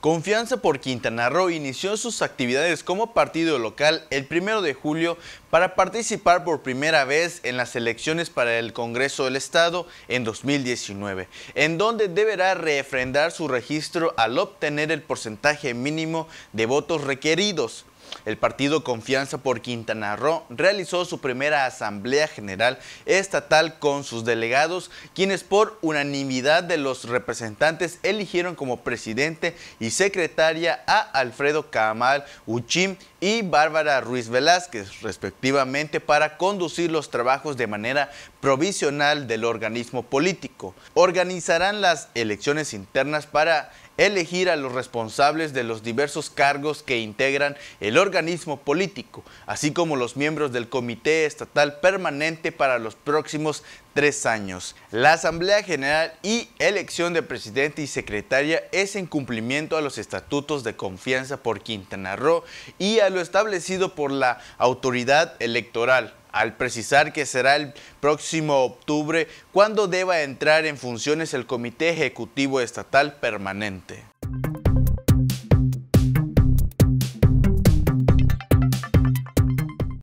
Confianza por Quintana Roo inició sus actividades como partido local el primero de julio para participar por primera vez en las elecciones para el Congreso del Estado en 2019, en donde deberá refrendar su registro al obtener el porcentaje mínimo de votos requeridos. El partido Confianza por Quintana Roo realizó su primera asamblea general estatal con sus delegados, quienes por unanimidad de los representantes eligieron como presidente y secretaria a Alfredo Camal Uchim y Bárbara Ruiz Velázquez, respectivamente, para conducir los trabajos de manera provisional del organismo político. Organizarán las elecciones internas para elegir a los responsables de los diversos cargos que integran el organismo político, así como los miembros del Comité Estatal Permanente para los próximos tres años. La Asamblea General y elección de presidente y secretaria es en cumplimiento a los estatutos de confianza por Quintana Roo y a lo establecido por la autoridad electoral al precisar que será el próximo octubre cuando deba entrar en funciones el Comité Ejecutivo Estatal Permanente.